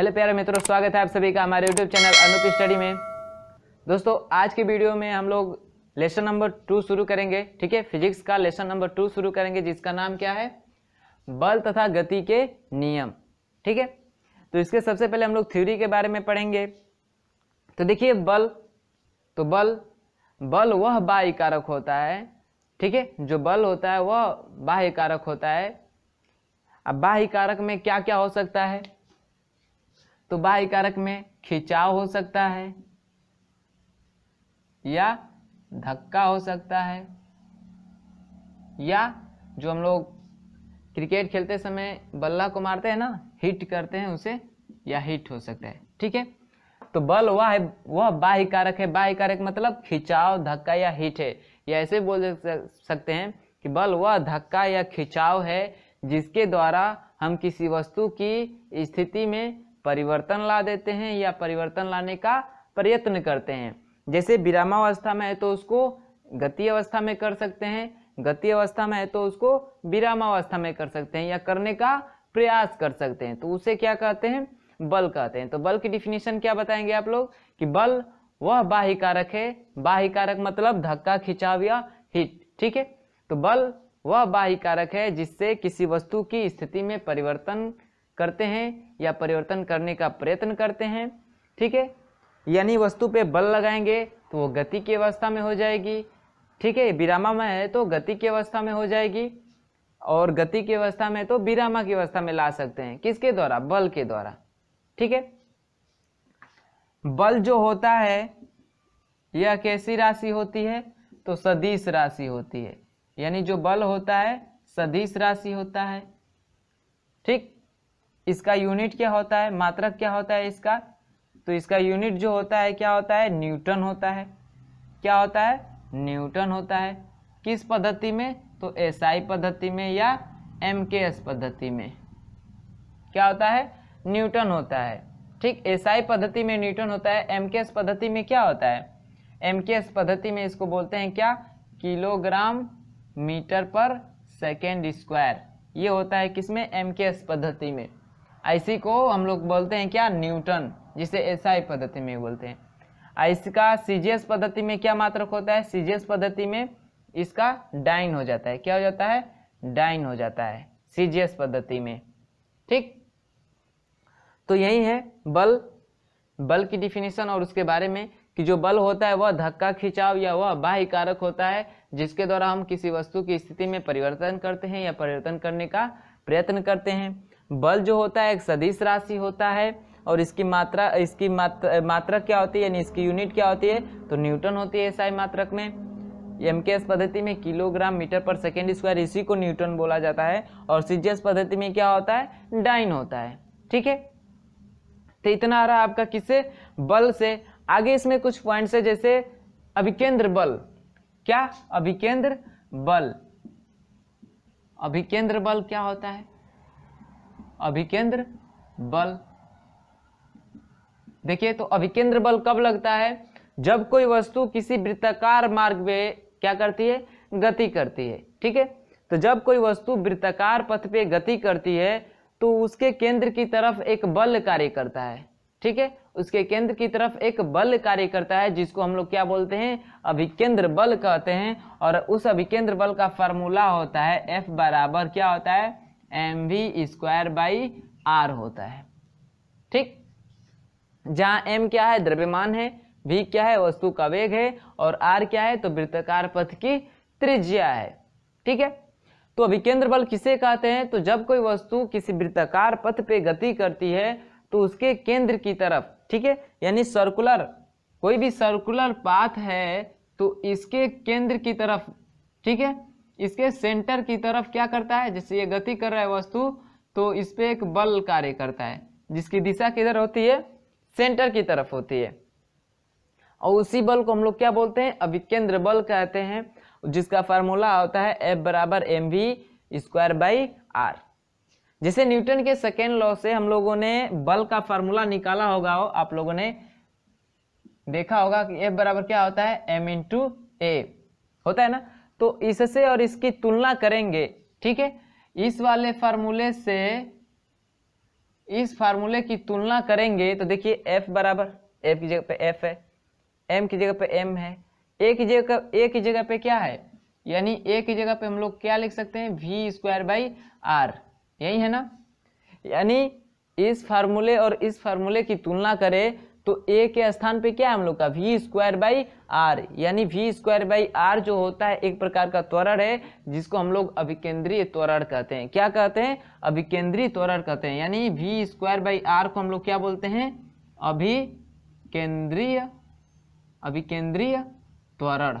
hello प्यारे मित्रों स्वागत है आप सभी का हमारे यूट्यूब चैनल अनूप स्टडी में दोस्तों आज की वीडियो में हम लोग लेसन नंबर टू शुरू करेंगे ठीक है फिजिक्स का लेसन नंबर टू शुरू करेंगे जिसका नाम क्या है बल तथा गति के नियम ठीक है तो इसके सबसे पहले हम लोग थ्योरी के बारे में पढ़ेंगे तो देखिए बल तो बल बल वह बाह्य कारक होता है ठीक है जो बल होता है वह बाह्य कारक होता है अब बाह्य कारक में क्या क्या हो सकता है तो बाह्य कारक में खिंचाव हो सकता है या धक्का हो सकता है या जो हम लोग क्रिकेट खेलते समय बल्ला को मारते हैं ना हिट करते हैं उसे या हिट हो सकता है ठीक है तो बल वह है वह बाह्य कारक है बाह्य कारक मतलब खिंचाव धक्का या हिट है या ऐसे बोल सकते हैं कि बल वह धक्का या खिंचाव है जिसके द्वारा हम किसी वस्तु की स्थिति में परिवर्तन ला देते हैं या परिवर्तन लाने का प्रयत्न करते हैं जैसे विरामावस्था में है तो उसको गति अवस्था में कर सकते हैं गति अवस्था में है तो उसको विरामावस्था में कर सकते हैं या करने का प्रयास कर सकते हैं तो उसे क्या कहते हैं बल कहते हैं तो बल की डिफिनेशन क्या बताएंगे आप लोग कि बल वह बाह्य कारक है बाह्य कारक मतलब धक्का खिंचाव या हिट ठीक है तो बल वह बाह्य कारक है जिससे किसी वस्तु की स्थिति में परिवर्तन करते हैं या परिवर्तन करने का प्रयत्न करते हैं ठीक है यानी वस्तु पे बल लगाएंगे तो वो गति की अवस्था में हो जाएगी ठीक है विरामा में है तो गति की अवस्था में हो जाएगी और गति की अवस्था में तो विरामा की अवस्था में ला सकते हैं किसके द्वारा बल के द्वारा ठीक है बल जो होता है यह कैसी राशि होती है तो सदीश राशि होती है यानी जो बल होता है सदीश राशि होता है ठीक इसका यूनिट क्या होता है मात्रक क्या होता है इसका तो इसका यूनिट जो होता है क्या होता है न्यूटन होता है क्या होता है न्यूटन होता है किस पद्धति में तो एसआई पद्धति में या एम के एस पद्धति में क्या होता है न्यूटन होता है ठीक एसआई पद्धति में न्यूटन होता है एम के एस पद्धति में क्या होता है एम के एस पद्धति में इसको बोलते हैं क्या किलोग्राम मीटर पर सेकेंड स्क्वायर ये होता है किसमें एम के एस पद्धति में ऐसी को हम लोग बोलते हैं क्या न्यूटन जिसे एसआई पद्धति में बोलते हैं इसका सीजीएस पद्धति में क्या मात्रक होता है सीजीएस पद्धति में इसका डाइन हो जाता है क्या हो जाता है डाइन हो जाता है सीजीएस पद्धति में ठीक तो यही है बल बल की डिफिनेशन और उसके बारे में कि जो बल होता है वह धक्का खिंचाव या वह बाह्य कारक होता है जिसके द्वारा हम किसी वस्तु की स्थिति में परिवर्तन करते हैं या परिवर्तन करने का प्रयत्न करते हैं बल जो होता है एक सदिश राशि होता है और इसकी मात्रा इसकी मात्र मात्रक क्या होती है यानी इसकी यूनिट क्या होती है तो न्यूटन होती है एसआई मात्रक में एम के एस पद्धति में किलोग्राम मीटर पर सेकेंड स्क्वायर इसी को न्यूटन बोला जाता है और सी पद्धति में क्या होता है डाइन होता है ठीक है तो इतना आ रहा आपका किससे बल से आगे इसमें कुछ पॉइंट्स है जैसे अभिकेंद्र बल क्या अभिकेंद्र बल अभिकेंद्र बल क्या होता है अभिकेंद्र बल देखिए तो अभिकेंद्र बल कब लगता है जब कोई वस्तु किसी वृत्ताकार मार्ग पे क्या करती है गति करती है ठीक है तो जब कोई वस्तु वृत्ताकार पथ पे गति करती है तो उसके केंद्र की तरफ एक बल कार्य करता है ठीक है उसके केंद्र की तरफ एक बल कार्य करता है जिसको हम लोग क्या बोलते हैं अभिकेंद्र बल कहते हैं और उस अभिकेंद्र बल का फॉर्मूला होता है एफ बराबर क्या होता है M V square by R होता है ठीक जहाँ एम क्या है द्रव्यमान है वी क्या है वस्तु का वेग है और आर क्या है तो वृत्ताकार पथ की त्रिज्या है ठीक है तो केंद्र बल किसे कहते हैं तो जब कोई वस्तु किसी वृत्ताकार पथ पे गति करती है तो उसके केंद्र की तरफ ठीक है यानी सर्कुलर कोई भी सर्कुलर पाथ है तो इसके केंद्र की तरफ ठीक है इसके सेंटर की तरफ क्या करता है जैसे ये गति कर रहा है वस्तु तो इस पर एक बल कार्य करता है जिसकी दिशा किधर होती है सेंटर की तरफ होती है और उसी बल को हम लोग क्या बोलते हैं अभिकेंद्र बल कहते हैं जिसका फार्मूला होता है एफ बराबर M V square by R जैसे न्यूटन के सेकेंड लॉ से हम लोगों ने बल का फार्मूला निकाला होगा हो, आप लोगों ने देखा होगा कि एफ बराबर क्या होता है एम इंटू ए होता है ना तो इससे और इसकी तुलना करेंगे ठीक है इस वाले फार्मूले से इस फार्मूले की तुलना करेंगे तो देखिए एफ बराबर एफ की जगह पे एफ है एम की जगह पे एम है ए की जगह ए की जगह पे क्या है यानी ए की जगह पे हम लोग क्या लिख सकते हैं वी स्क्वायर बाई आर यही है ना यानी इस फार्मूले और इस फार्मूले की तुलना करें तो ए के स्थान पे क्या है हम लोग का वी स्क्वायर बाई आर यानी वी स्क्वायर बाई आर जो होता है एक प्रकार का त्वरण है जिसको हम लोग अभिकेंद्रीय त्वरण कहते हैं क्या कहते हैं अभिकेंद्रीय त्वरण कहते हैं यानी वी स्क्वायर बाई आर को हम लोग क्या बोलते हैं अभिकेंद्रीय अभिकेंद्रीय त्वरण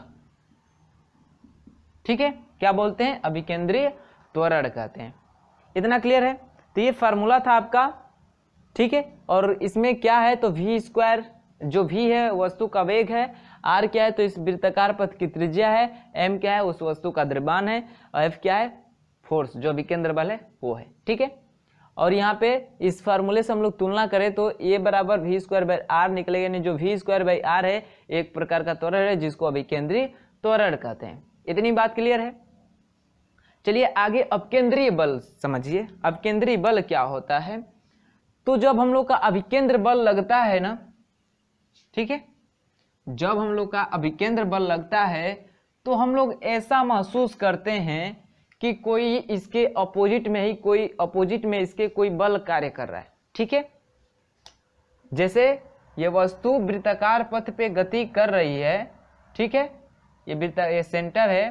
ठीक है क्या बोलते हैं अभिकेंद्रीय त्वरण कहते हैं इतना क्लियर है तो ये फार्मूला था आपका ठीक है और इसमें क्या है तो वी स्क्वायर जो भी है वस्तु का वेग है आर क्या है तो इस वृत्ताकार पथ की त्रिज्या है एम क्या है उस वस्तु का द्रव्यमान है और एफ क्या है फोर्स जो विकेंद्र बल है वो है ठीक है और यहाँ पे इस फार्मूले से हम लोग तुलना करें तो ए बराबर वी स्क्वायर बाई आर निकलेगा यानी जो वी स्क्वायर बाई आर है एक प्रकार का त्वरण है जिसको अभिकेंद्रीय त्वरण कहते हैं इतनी बात क्लियर है चलिए आगे अपकेंद्रीय बल समझिए अपकेंद्रीय बल क्या होता है तो जब हम लोग का अभिकेंद्र बल लगता है ना ठीक है जब हम लोग का अभिकेंद्र बल लगता है तो हम लोग ऐसा महसूस करते हैं कि कोई इसके अपोजिट में ही कोई अपोजिट में इसके कोई बल कार्य कर रहा है ठीक है जैसे ये वस्तु वृत्ताकार पथ पे गति कर रही है ठीक है ये वृत्ता ये सेंटर है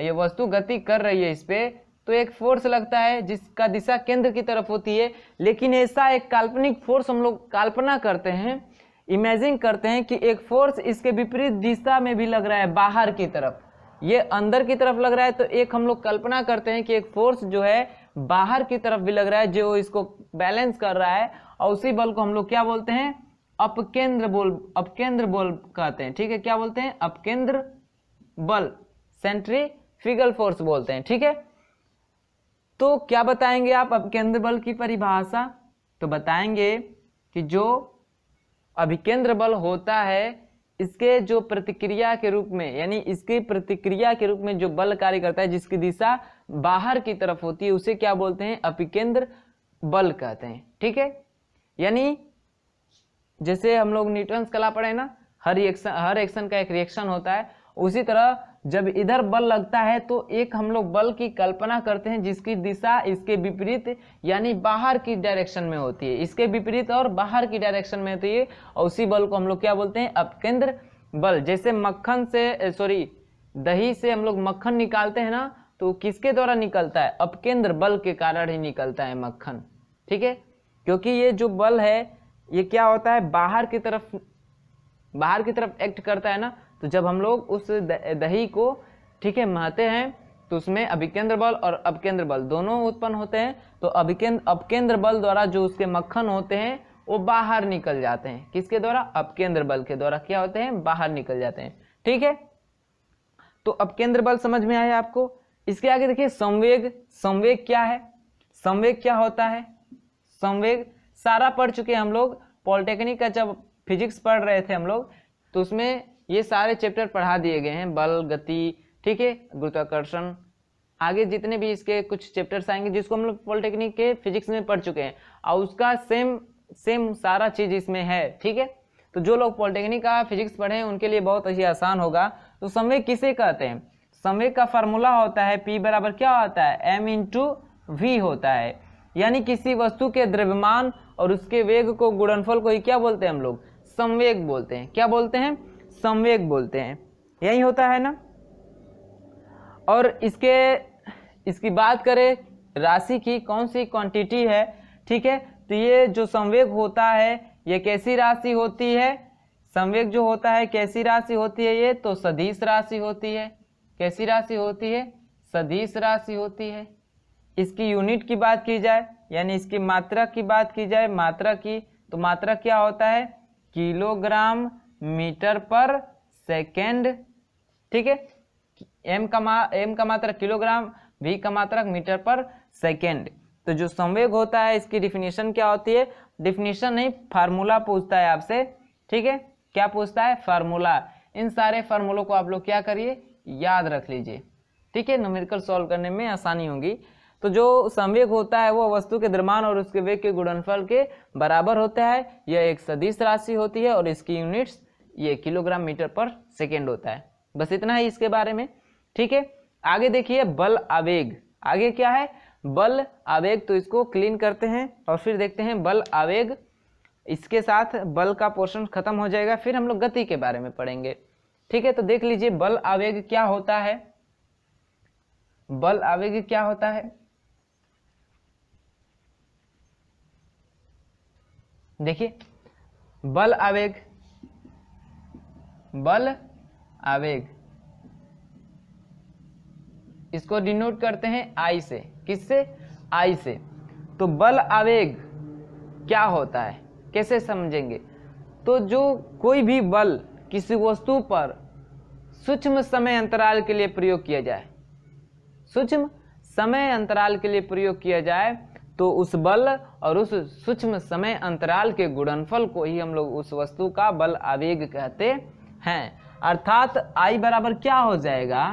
ये वस्तु गति कर रही है इस पर तो एक फोर्स लगता है जिसका दिशा केंद्र की तरफ होती है लेकिन ऐसा एक काल्पनिक फोर्स हम लोग कल्पना करते हैं इमेजिन करते हैं कि एक फोर्स इसके विपरीत दिशा में भी लग रहा है बाहर की तरफ ये अंदर की तरफ लग रहा है तो एक हम लोग कल्पना करते हैं कि एक फोर्स जो है बाहर की तरफ भी लग रहा है जो इसको बैलेंस कर रहा है और उसी बल को हम लोग क्या बोलते हैं अपकेंद्र बोल अपकेंद्र बोल कहते हैं ठीक है क्या बोलते हैं अपकेंद्र बल सेंट्री फिगल फोर्स बोलते हैं ठीक है तो क्या बताएंगे आप अभिकेंद्र बल की परिभाषा तो बताएंगे कि जो अभिकेंद्र बल होता है इसके जो प्रतिक्रिया के रूप में यानी इसकी प्रतिक्रिया के रूप में जो बल कार्य करता है जिसकी दिशा बाहर की तरफ होती है उसे क्या बोलते हैं अपिकेंद्र बल कहते हैं ठीक है यानी जैसे हम लोग न्यूटन कला पढ़े ना हर एक्शन हर एक्शन का एक रिएक्शन होता है उसी तरह जब इधर बल लगता है तो एक हम लोग बल की कल्पना करते हैं जिसकी दिशा इसके विपरीत यानी बाहर की डायरेक्शन में होती है इसके विपरीत और बाहर की डायरेक्शन में होती है और उसी बल को हम लोग क्या बोलते हैं अपकेंद्र बल जैसे मक्खन से सॉरी दही से हम लोग मक्खन निकालते हैं ना तो किसके द्वारा निकलता है अपकेंद्र बल के कारण ही निकलता है मक्खन ठीक है क्योंकि ये जो बल है ये क्या होता है बाहर की तरफ बाहर की तरफ एक्ट करता है ना तो जब हम लोग उस दही को ठीक है महते हैं तो उसमें अभिकेंद्र बल और अपकेंद्र बल दोनों उत्पन्न होते हैं तो अभिकेंद्र अपकेंद्र बल द्वारा जो उसके मक्खन होते हैं वो बाहर निकल जाते हैं किसके द्वारा अपकेंद्र बल के द्वारा क्या होते हैं बाहर निकल जाते हैं ठीक है तो अपकेंद्र बल समझ में आया आपको इसके आगे देखिए संवेग संवेग क्या है संवेग क्या होता है संवेग सारा पढ़ चुके हम लोग पॉलिटेक्निक का जब फिजिक्स पढ़ रहे थे हम लोग तो उसमें ये सारे चैप्टर पढ़ा दिए गए हैं बल गति ठीक है गुरुत्वाकर्षण आगे जितने भी इसके कुछ चैप्टर्स आएंगे जिसको हम लोग पॉलिटेक्निक के फिजिक्स में पढ़ चुके हैं और उसका सेम सेम सारा चीज़ इसमें है ठीक है तो जो लोग पॉलिटेक्निक का फिजिक्स पढ़े हैं उनके लिए बहुत ही आसान होगा तो समय किसे कहते हैं समय का फार्मूला होता है पी बराबर क्या होता है एम इंटू वी होता है यानी किसी वस्तु के द्रव्यमान और उसके वेग को गुणनफल को ही क्या बोलते हैं हम लोग संवेग बोलते हैं क्या बोलते हैं संवेग बोलते हैं यही होता है ना और इसके इसकी बात करें राशि की कौन सी क्वांटिटी है ठीक है तो ये जो संवेग होता है ये कैसी राशि होती है संवेग जो होता है कैसी राशि होती है ये तो सदीश राशि होती है कैसी राशि होती है सदीश राशि होती है इसकी यूनिट की बात की जाए यानी इसकी मात्रा की बात की जाए मात्रा की तो मात्रा क्या होता है किलोग्राम मीटर पर सेकेंड ठीक है एम का मा एम का मात्रक किलोग्राम वी का मात्रक मीटर पर सेकेंड तो जो संवेग होता है इसकी डिफिनेशन क्या होती है डिफिनेशन नहीं फार्मूला पूछता है आपसे ठीक है क्या पूछता है फार्मूला इन सारे फार्मूलों को आप लोग क्या करिए याद रख लीजिए ठीक है नोमेरिकल सॉल्व करने में आसानी होगी तो जो संवेग होता है वो वस्तु के द्रमान और उसके वेग के गुणनफल के बराबर होता है यह एक सदिश राशि होती है और इसकी यूनिट्स ये किलोग्राम मीटर पर सेकेंड होता है बस इतना ही इसके बारे में ठीक है आगे देखिए बल आवेग आगे क्या है बल आवेग तो इसको क्लीन करते हैं और फिर देखते हैं बल आवेग इसके साथ बल का पोर्शन खत्म हो जाएगा फिर हम लोग गति के बारे में पढ़ेंगे ठीक है तो देख लीजिए बल आवेग क्या होता है बल आवेग क्या होता है देखिए बल आवेग बल आवेग इसको डिनोट करते हैं आई से किससे आई से तो बल आवेग क्या होता है कैसे समझेंगे तो जो कोई भी बल किसी वस्तु पर सूक्ष्म समय अंतराल के लिए प्रयोग किया जाए सूक्ष्म समय अंतराल के लिए प्रयोग किया जाए तो उस बल और उस सूक्ष्म समय अंतराल के गुणनफल को ही हम लोग उस वस्तु का बल आवेग कहते हैं हैं अर्थात आई बराबर क्या हो जाएगा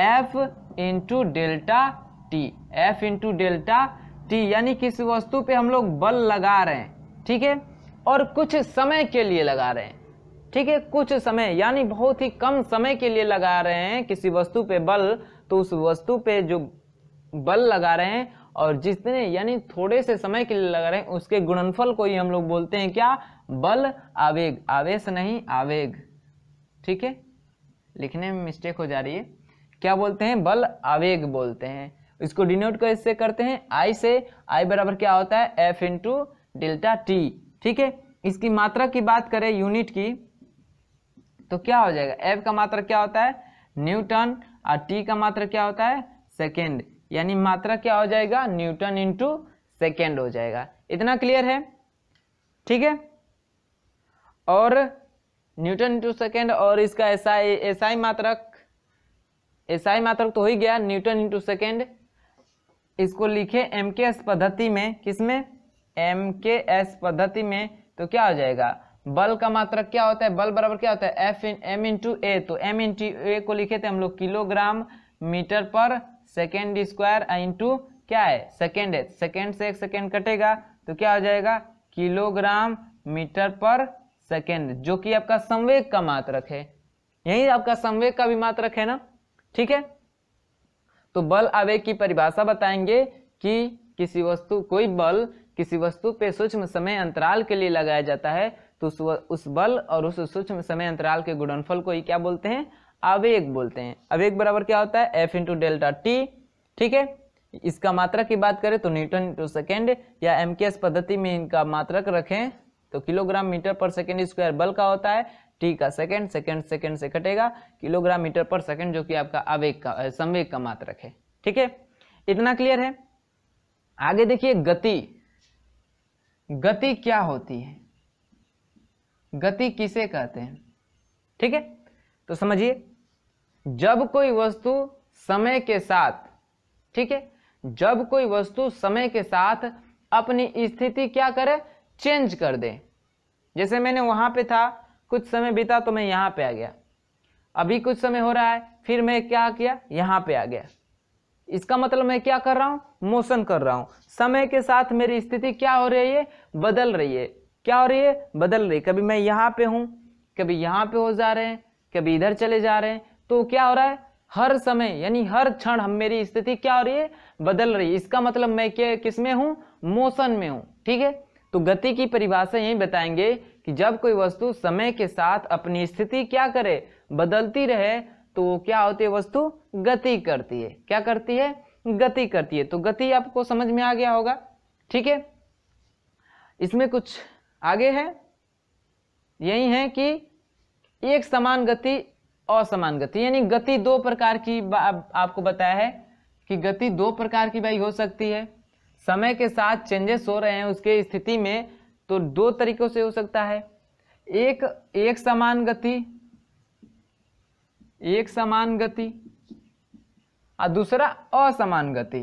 F into delta T F into delta T यानी किसी वस्तु पे हम लोग बल लगा रहे हैं ठीक है और कुछ समय के लिए लगा रहे हैं ठीक है कुछ समय यानी बहुत ही कम समय के लिए लगा रहे हैं किसी वस्तु पे बल तो उस वस्तु पे जो बल लगा रहे हैं और जितने यानी थोड़े से समय के लिए लगा रहे हैं उसके गुणनफल को ही हम लोग बोलते हैं क्या बल आवेग आवेश नहीं आवेग ठीक है लिखने में मिस्टेक हो जा रही है क्या बोलते हैं बल आवेग बोलते हैं इसको डिनोट कैसे करते हैं आई से आई बराबर क्या होता है एफ इंटू डेल्टा टी ठीक है इसकी मात्रा की बात करें यूनिट की तो क्या हो जाएगा एफ का मात्रा क्या होता है न्यूटन और टी का मात्रा क्या होता है सेकेंड यानी मात्रा क्या हो जाएगा न्यूटन इंटू सेकेंड हो जाएगा इतना क्लियर है ठीक है और न्यूटन टू सेकेंड और इसका एसआई एसआई मात्रक एसआई मात्रक तो हो ही गया न्यूटन इंटू सेकेंड इसको लिखे एम के एस पद्धति में किसमें एम के एस पद्धति में तो क्या हो जाएगा बल का मात्रक क्या होता है बल बराबर क्या होता है एफ इन एम इंटू ए तो एम इंटू ए को लिखे थे हम लोग किलोग्राम मीटर पर सेकेंड स्क्वायर इंटू क्या है सेकेंड है सेकेंड से एक सेकेंड कटेगा तो क्या हो जाएगा किलोग्राम मीटर पर सेकेंड जो कि आपका संवेग का मात्रक है यही आपका संवेग का भी मात्रक है ना ठीक है तो बल आवेग की परिभाषा बताएंगे कि किसी वस्तु कोई बल किसी वस्तु पे सूक्ष्म समय अंतराल के लिए लगाया जाता है तो उस, उस बल और उस सूक्ष्म समय अंतराल के गुणनफल को ही क्या बोलते हैं आवेग बोलते हैं आवेग बराबर क्या होता है एफ इंटू डेल्टा टी ठीक है इसका मात्रक की बात करें तो न्यूटन इंटू सेकेंड या एम पद्धति में इनका मात्रक रखें तो किलोग्राम मीटर पर सेकेंड स्क्वायर बल का होता है टी का सेकेंड सेकेंड सेकेंड से कटेगा किलोग्राम मीटर पर सेकेंड जो कि आपका आवेग का संवेग का मात्र है ठीक है इतना क्लियर है आगे देखिए गति गति क्या होती है गति किसे कहते हैं ठीक है तो समझिए जब कोई वस्तु समय के साथ ठीक है जब कोई वस्तु समय के साथ अपनी स्थिति क्या करे चेंज कर दें जैसे मैंने वहाँ पे था कुछ समय बीता तो मैं यहाँ पे आ गया अभी कुछ समय हो रहा है फिर मैं क्या किया यहाँ पे आ गया इसका मतलब मैं क्या कर रहा हूँ मोशन कर रहा हूँ समय के साथ मेरी स्थिति क्या हो रही है बदल रही है क्या हो रही है बदल रही है कभी मैं यहाँ पे हूँ कभी यहाँ पे हो जा रहे हैं कभी इधर चले जा रहे हैं तो क्या हो रहा है हर समय यानी हर क्षण हम मेरी स्थिति क्या हो रही है बदल रही है इसका मतलब मैं क्या किस में हूँ मोशन में हूँ ठीक है तो गति की परिभाषा यही बताएंगे कि जब कोई वस्तु समय के साथ अपनी स्थिति क्या करे बदलती रहे तो क्या होती है वस्तु गति करती है क्या करती है गति करती है तो गति आपको समझ में आ गया होगा ठीक है इसमें कुछ आगे है यही है कि एक समान गति असमान गति यानी गति दो प्रकार की आपको बताया है कि गति दो प्रकार की भाई हो सकती है समय के साथ चेंजेस हो रहे हैं उसके स्थिति में तो दो तरीकों से हो सकता है एक एक समान गति एक समान गति और दूसरा असमान गति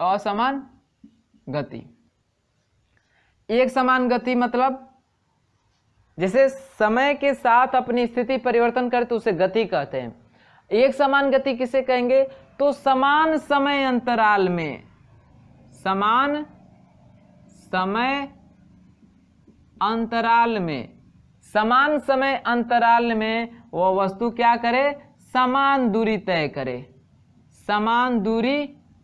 असमान गति एक समान गति मतलब जैसे समय के साथ अपनी स्थिति परिवर्तन करे तो उसे गति कहते हैं एक समान गति किसे कहेंगे तो समान समय अंतराल में समान समय अंतराल में समान समय अंतराल में वह वस्तु क्या करे समान दूरी तय करे समान दूरी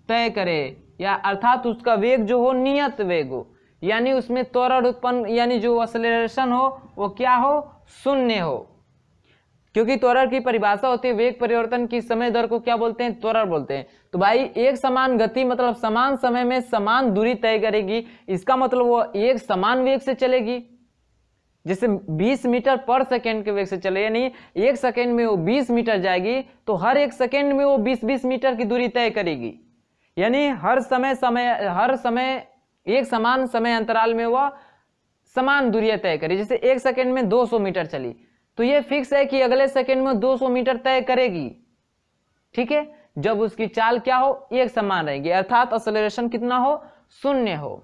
तय करे या अर्थात उसका वेग जो हो नियत वेग हो यानी उसमें त्वरण उत्पन्न यानी जो असलेशन हो वो क्या हो शून्य हो क्योंकि त्वरण की परिभाषा होती है वेग परिवर्तन की समय दर को क्या बोलते हैं त्वरण बोलते हैं तो भाई एक समान गति मतलब समान समय में समान दूरी तय करेगी इसका मतलब वो एक समान वेग से चलेगी जैसे 20 मीटर पर सेकेंड के वेग से चले यानी एक सेकेंड में वो 20 मीटर जाएगी तो हर एक सेकेंड में वो 20-20 मीटर की दूरी तय करेगी यानी हर समय समय हर समय एक समान समय अंतराल में वह समान दूरियां तय करेगी जैसे एक सेकेंड में 200 मीटर चली तो ये फिक्स है कि अगले सेकंड में 200 मीटर तय करेगी ठीक है जब उसकी चाल क्या हो एक समान रहेगी अर्थात असलेशन कितना हो शून्य हो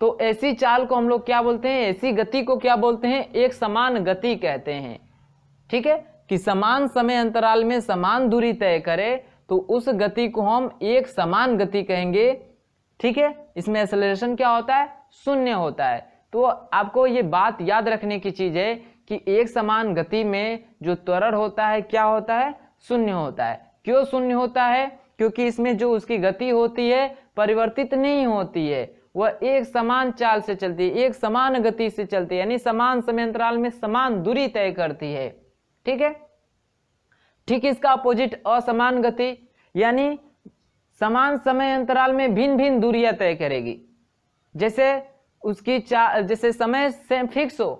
तो ऐसी चाल को हम लोग क्या बोलते हैं ऐसी गति को क्या बोलते हैं एक समान गति कहते हैं ठीक है कि समान समय अंतराल में समान दूरी तय करे तो उस गति को हम एक समान गति कहेंगे ठीक है इसमें एसलेशन क्या होता है शून्य होता है तो आपको ये बात याद रखने की चीज है कि एक समान गति में जो त्वरण होता है क्या होता है शून्य होता है क्यों शून्य होता है क्योंकि इसमें जो उसकी गति होती है परिवर्तित नहीं होती है वह एक समान चाल से चलती है एक समान गति से चलती है यानी समान समय अंतराल में समान दूरी तय करती है ठीक है ठीक इसका अपोजिट असमान गति यानी समान समय अंतराल में भिन्न भिन्न दूरियां तय करेगी जैसे उसकी चाल जैसे समय से फिक्स हो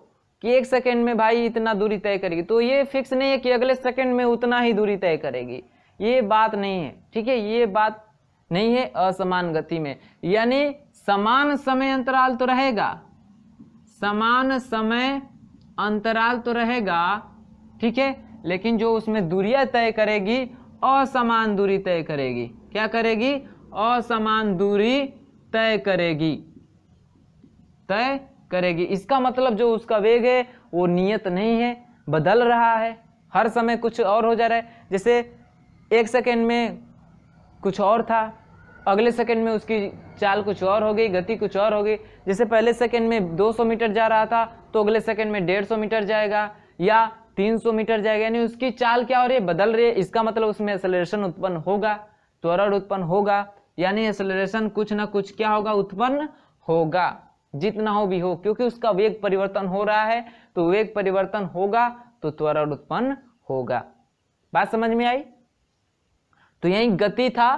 कि एक सेकेंड में भाई इतना दूरी तय करेगी तो ये फिक्स नहीं है कि अगले सेकेंड में उतना ही दूरी तय करेगी ये बात नहीं है ठीक है ये बात नहीं है असमान गति में यानी समान समय अंतराल तो रहेगा समान समय अंतराल तो रहेगा ठीक है लेकिन जो उसमें दूरियां तय करेगी असमान दूरी तय करेगी क्या करेगी असमान दूरी तय करेगी तय करेगी इसका मतलब जो उसका वेग है वो नियत नहीं है बदल रहा है हर समय कुछ और हो जा रहा है जैसे एक सेकेंड में कुछ और था अगले सेकेंड में उसकी चाल कुछ और हो गई गति कुछ और हो गई जैसे पहले सेकेंड में 200 मीटर जा रहा था तो अगले सेकेंड में 150 मीटर जाएगा या 300 मीटर जाएगा यानी उसकी चाल क्या हो रही है बदल रही है इसका मतलब उसमें एसलरेशन उत्पन्न होगा त्वरण उत्पन्न होगा यानी एसलरेशन कुछ ना कुछ क्या होगा उत्पन्न होगा जितना हो भी हो क्योंकि उसका वेग परिवर्तन हो रहा है तो वेग परिवर्तन होगा तो त्वरण उत्पन्न होगा बात समझ में आई तो यही गति था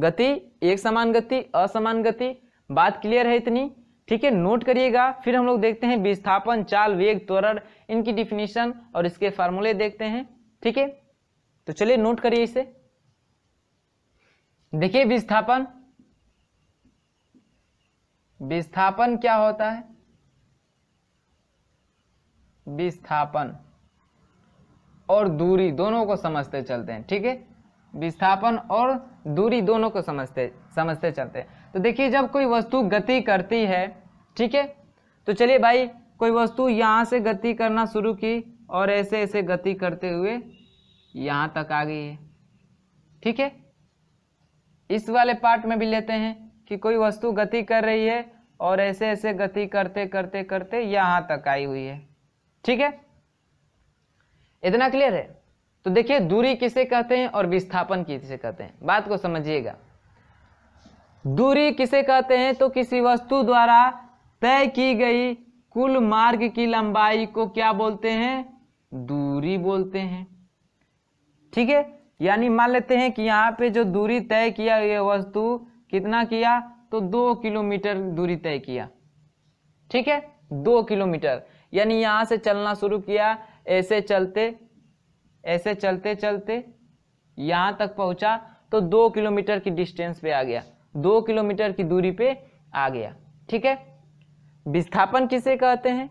गति एक समान गति असमान गति बात क्लियर है इतनी ठीक है नोट करिएगा फिर हम लोग देखते हैं विस्थापन चाल वेग त्वरण इनकी डिफिनेशन और इसके फार्मूले देखते हैं ठीक है तो चलिए नोट करिए इसे देखिए विस्थापन विस्थापन क्या होता है विस्थापन और दूरी दोनों को समझते चलते हैं ठीक है विस्थापन और दूरी दोनों को समझते समझते चलते हैं तो देखिए जब कोई वस्तु गति करती है ठीक है तो चलिए भाई कोई वस्तु यहाँ से गति करना शुरू की और ऐसे ऐसे गति करते हुए यहाँ तक आ गई है ठीक है इस वाले पार्ट में भी लेते हैं कि कोई वस्तु गति कर रही है और ऐसे ऐसे गति करते करते करते यहां तक आई हुई है ठीक है इतना क्लियर है तो देखिए दूरी किसे कहते हैं और विस्थापन किसे कहते हैं बात को समझिएगा दूरी किसे कहते हैं तो किसी वस्तु द्वारा तय की गई कुल मार्ग की लंबाई को क्या बोलते हैं दूरी बोलते हैं ठीक है यानी मान लेते हैं कि यहां पे जो दूरी तय किया गया वस्तु कितना किया तो दो किलोमीटर दूरी तय किया ठीक है दो किलोमीटर यानी यहां से चलना शुरू किया ऐसे चलते ऐसे चलते चलते यहां तक पहुंचा तो दो किलोमीटर की डिस्टेंस पे आ गया दो किलोमीटर की दूरी पे आ गया ठीक है विस्थापन किसे कहते हैं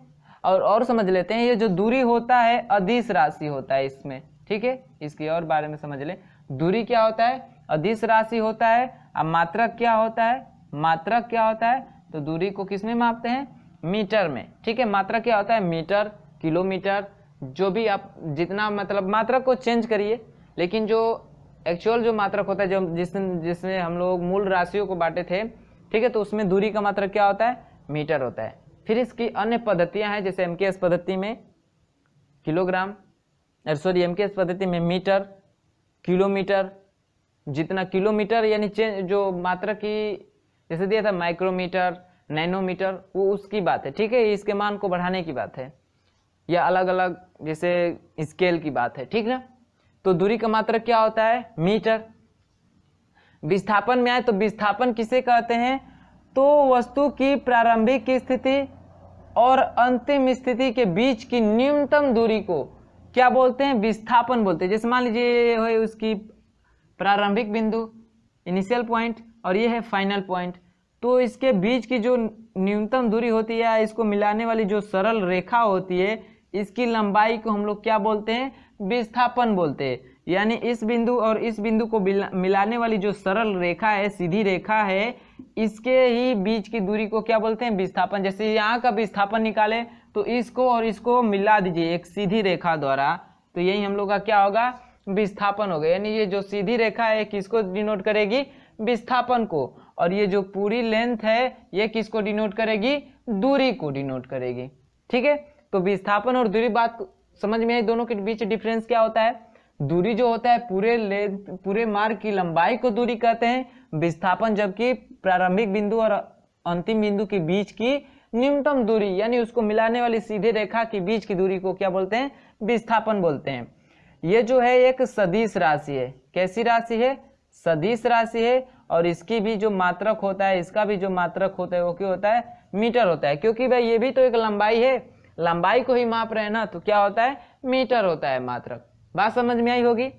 और और समझ लेते हैं ये जो दूरी होता है अधिस राशि होता है इसमें ठीक है इसकी और बारे में समझ ले दूरी क्या होता है अधिस राशि होता है अब मात्रक क्या होता है मात्रक क्या होता है तो दूरी को किस में मापते हैं मीटर में ठीक है मात्रक क्या होता है मीटर किलोमीटर जो भी आप जितना मतलब मात्रक को चेंज करिए लेकिन जो एक्चुअल जो मात्रक होता है जो जिस जिसमें हम लोग मूल राशियों को बांटे थे ठीक है तो उसमें दूरी का मात्रक क्या होता है मीटर होता है फिर इसकी अन्य पद्धतियां हैं जैसे एम पद्धति में किलोग्राम सॉरी एम पद्धति में मीटर किलोमीटर जितना किलोमीटर यानी चेंज जो मात्रा की जैसे दिया था माइक्रोमीटर नैनोमीटर वो उसकी बात है ठीक है इसके मान को बढ़ाने की बात है या अलग अलग जैसे स्केल की बात है ठीक ना तो दूरी का मात्रा क्या होता है मीटर विस्थापन में आए तो विस्थापन किसे कहते हैं तो वस्तु की प्रारंभिक स्थिति और अंतिम स्थिति के बीच की न्यूनतम दूरी को क्या बोलते हैं विस्थापन बोलते हैं जैसे मान लीजिए उसकी प्रारंभिक बिंदु इनिशियल पॉइंट और ये है फाइनल पॉइंट तो इसके बीच की जो न्यूनतम दूरी होती है या इसको मिलाने वाली जो सरल रेखा होती है इसकी लंबाई को हम लोग क्या बोलते हैं विस्थापन बोलते हैं यानी इस बिंदु और इस बिंदु को मिलाने वाली जो सरल रेखा है सीधी रेखा है इसके ही बीच की दूरी को क्या बोलते हैं विस्थापन जैसे यहाँ का विस्थापन निकाले तो इसको और इसको मिला दीजिए एक सीधी रेखा द्वारा तो यही हम लोग का क्या होगा विस्थापन हो गया यानी ये जो सीधी रेखा है किसको डिनोट करेगी विस्थापन को और ये जो पूरी लेंथ है ये किसको डिनोट करेगी दूरी को डिनोट करेगी ठीक है तो विस्थापन और दूरी बात समझ में आई दोनों के बीच डिफरेंस क्या होता है दूरी जो होता है पूरे लेंथ पूरे मार्ग की लंबाई को दूरी कहते हैं विस्थापन जबकि प्रारंभिक बिंदु और अंतिम बिंदु के बीच की न्यूनतम दूरी यानी उसको मिलाने वाली सीधे रेखा के बीच की दूरी को क्या बोलते हैं विस्थापन बोलते हैं ये जो है एक सदीश राशि है कैसी राशि है सदीश राशि है और इसकी भी जो मात्रक होता है इसका भी जो मात्रक होता है वो क्या होता है मीटर होता है क्योंकि भाई ये भी तो एक लंबाई है लंबाई को ही माप रहे हैं ना तो क्या होता है मीटर होता है मात्रक बात समझ में आई होगी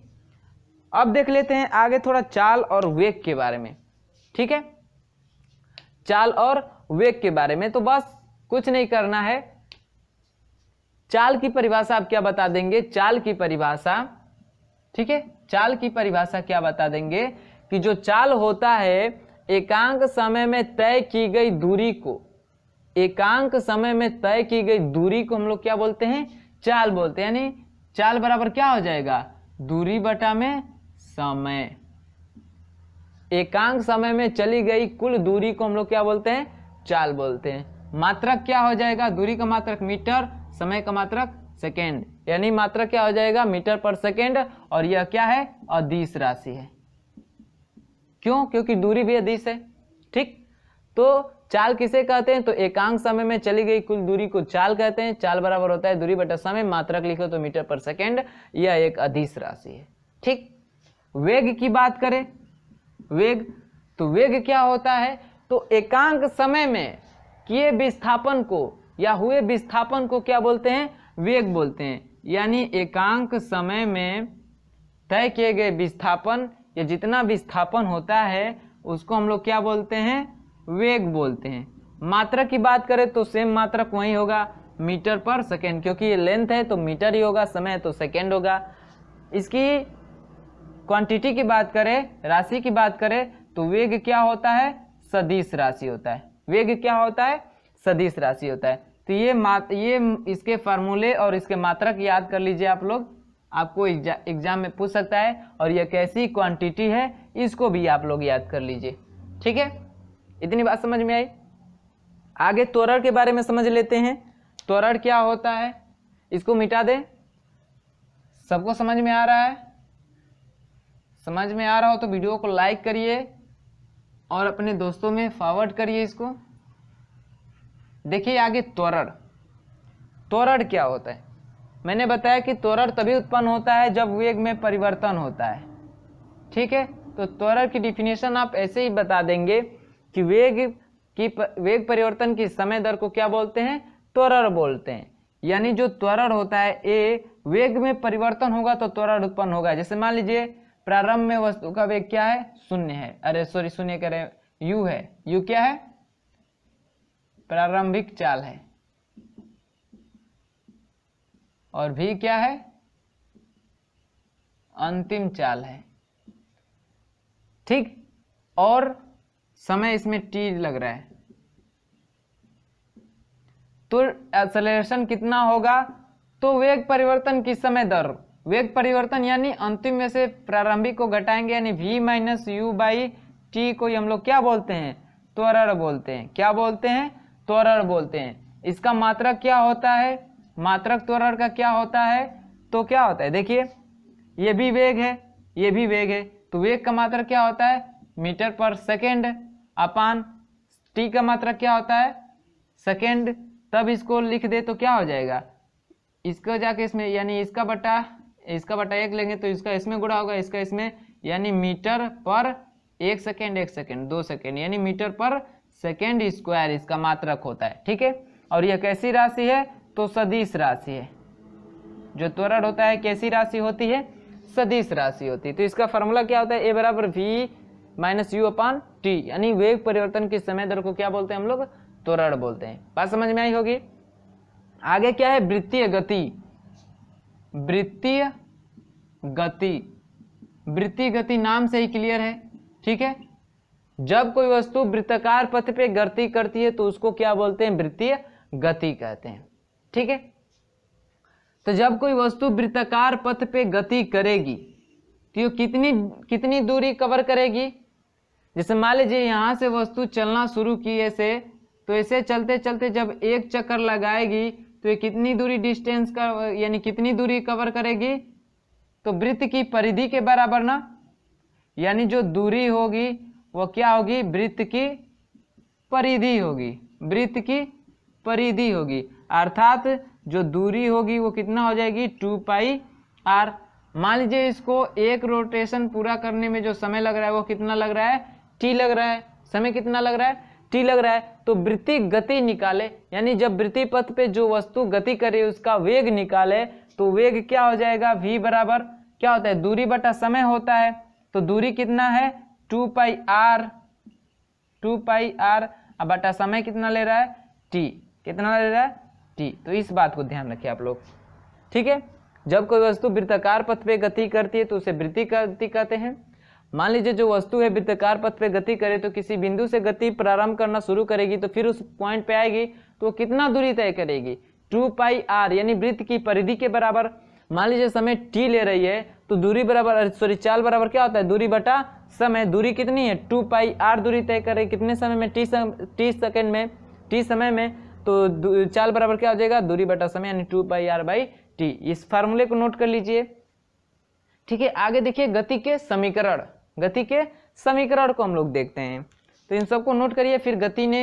अब देख लेते हैं आगे थोड़ा चाल और वेग के बारे में ठीक है चाल और वेग के बारे में तो बस कुछ नहीं करना है चाल की परिभाषा आप क्या बता देंगे चाल की परिभाषा ठीक है चाल की परिभाषा क्या बता देंगे कि जो चाल होता है एकांक समय में तय की गई दूरी को एकांक समय में तय की गई दूरी को हम लोग क्या बोलते हैं चाल बोलते हैं यानी चाल बराबर क्या हो जाएगा दूरी बटा में समय एकांक समय में चली गई कुल दूरी को हम लोग क्या बोलते हैं चाल बोलते हैं मात्रक क्या हो जाएगा दूरी का मात्रक मीटर समय का मात्रक सेकेंड यानी मात्रक क्या हो जाएगा मीटर पर सेकेंड और यह क्या है अधिस राशि है क्यों क्योंकि दूरी भी अधिस है ठीक तो चाल किसे कहते हैं तो एकांक समय में चली गई कुल दूरी को चाल कहते हैं चाल बराबर होता है दूरी बटा समय मात्रक लिखो तो मीटर पर सेकेंड यह एक अधिस राशि है ठीक वेग की बात करें वेग तो वेग क्या होता है तो एकांक समय में किए विस्थापन को या हुए विस्थापन को क्या बोलते हैं वेग बोलते हैं यानी एकांक समय में तय किए गए विस्थापन या जितना विस्थापन होता है उसको हम लोग क्या बोलते हैं वेग बोलते हैं मात्रक की बात करें तो सेम मात्रक वही होगा मीटर पर सेकेंड क्योंकि ये लेंथ है तो मीटर ही होगा समय तो सेकेंड होगा इसकी क्वांटिटी की बात करें राशि की बात करें तो वेग क्या होता है सदिश राशि होता है वेग क्या होता है सदिश राशि होता है तो ये मात ये इसके फार्मूले और इसके मात्रक याद कर लीजिए आप लोग आपको एग्जाम में पूछ सकता है और यह कैसी क्वांटिटी है इसको भी आप लोग याद कर लीजिए ठीक है इतनी बात समझ में आई आगे तोरण के बारे में समझ लेते हैं तोरण क्या होता है इसको मिटा दें सबको समझ में आ रहा है समझ में आ रहा हो तो वीडियो को लाइक करिए और अपने दोस्तों में फॉरवर्ड करिए इसको देखिए आगे त्वरण त्वरण क्या होता है मैंने बताया कि त्वरण तभी उत्पन्न होता है जब वेग में परिवर्तन होता है ठीक है तो त्वरण की डिफिनेशन आप ऐसे ही बता देंगे कि वेग की वेग परिवर्तन की समय दर को क्या बोलते हैं त्वरण बोलते हैं यानी जो त्वरण होता है ए वेग में परिवर्तन होगा तो त्वरण उत्पन्न होगा जैसे मान लीजिए प्रारंभ में वस्तु का वेग क्या है शून्य है अरे सॉरी शून्य करें यू है यू क्या है प्रारंभिक चाल है और भी क्या है अंतिम चाल है ठीक और समय इसमें टी लग रहा है तो एक्सलेशन कितना होगा तो वेग परिवर्तन किस समय दर वेग परिवर्तन यानी अंतिम में से प्रारंभिक को घटाएंगे यानी v minus U by T को हम लोग क्या बोलते हैं त्वरण बोलते हैं क्या बोलते हैं त्वरण बोलते हैं इसका मात्रक क्या होता है मात्रक त्वरण का क्या होता है तो क्या होता है देखिए ये भी वेग है ये भी वेग है तो वेग का मात्रक क्या होता है मीटर पर सेकेंड अपान टी का मात्रक क्या होता है सेकेंड तब इसको लिख दे तो क्या हो जाएगा इसको जाके इसमें यानी इसका बटा इसका बटा एक लेंगे तो इसका इसमें गुड़ा होगा इसका इसमें यानी मीटर पर एक सेकेंड एक सेकेंड दो सेकेंड यानी मीटर पर सेकेंड स्क्वायर इसका मात्रक होता है ठीक है और यह कैसी राशि है तो सदिश राशि है जो त्वरण होता है कैसी राशि होती है सदिश राशि होती है तो इसका फॉर्मूला क्या होता है ए बराबर V minus U upon T यानी वेग परिवर्तन के समय दर को क्या बोलते हैं हम लोग त्वरण बोलते हैं बात समझ में आई होगी आगे क्या है वृत्तीय गति वृत्तीय गति वृत्तीय गति नाम से ही क्लियर है ठीक है जब कोई वस्तु वृत्तकार पथ पे गति करती है तो उसको क्या बोलते हैं वृत्तीय गति कहते हैं ठीक है तो जब कोई वस्तु वृत्तकार पथ पे गति करेगी तो ये कितनी कितनी दूरी कवर करेगी जैसे मान लीजिए यहाँ से वस्तु चलना शुरू की ऐसे तो ऐसे चलते चलते जब एक चक्कर लगाएगी तो ये कितनी दूरी डिस्टेंस का यानी कितनी दूरी कवर करेगी तो वृत्त की परिधि के बराबर ना यानी जो दूरी होगी वो क्या होगी वृत्त की परिधि होगी वृत्त की परिधि होगी अर्थात जो दूरी होगी वो कितना हो जाएगी टू पाई आर मान लीजिए इसको एक रोटेशन पूरा करने में जो समय लग रहा है वो कितना लग रहा है टी लग रहा है समय कितना लग रहा है टी लग रहा है तो वृत्ति गति निकाले यानी जब वृत्ति पथ पे जो वस्तु गति करे उसका वेग निकाले तो वेग क्या हो जाएगा वी बराबर क्या होता है दूरी बटा समय होता है तो दूरी कितना है two pi R two pi R अब बटा समय कितना ले रहा है टी कितना ले रहा है टी तो इस बात को ध्यान रखिए आप लोग ठीक है जब कोई वस्तु वृत्ताकार पथ पे गति करती है तो उसे वृत्ति गति कहते हैं मान लीजिए जो वस्तु है वृत्ताकार पथ पे गति करे तो किसी बिंदु से गति प्रारंभ करना शुरू करेगी तो फिर उस पॉइंट पे आएगी तो कितना दूरी तय करेगी टू पाई आर यानी वृत्त की परिधि के बराबर मान लीजिए समय टी ले रही है तो दूरी बराबर सॉरी चाल बराबर क्या होता है दूरी बटा समय दूरी कितनी है टू पाई आर दूरी तय करे कितने समय में टी सम टी सेकेंड में टी समय में तो चाल बराबर क्या हो जाएगा दूरी बटा समय यानी two pi R by T इस फार्मूले को नोट कर लीजिए ठीक है आगे देखिए गति के समीकरण गति के समीकरण को हम लोग देखते हैं तो इन सबको नोट करिए फिर गति ने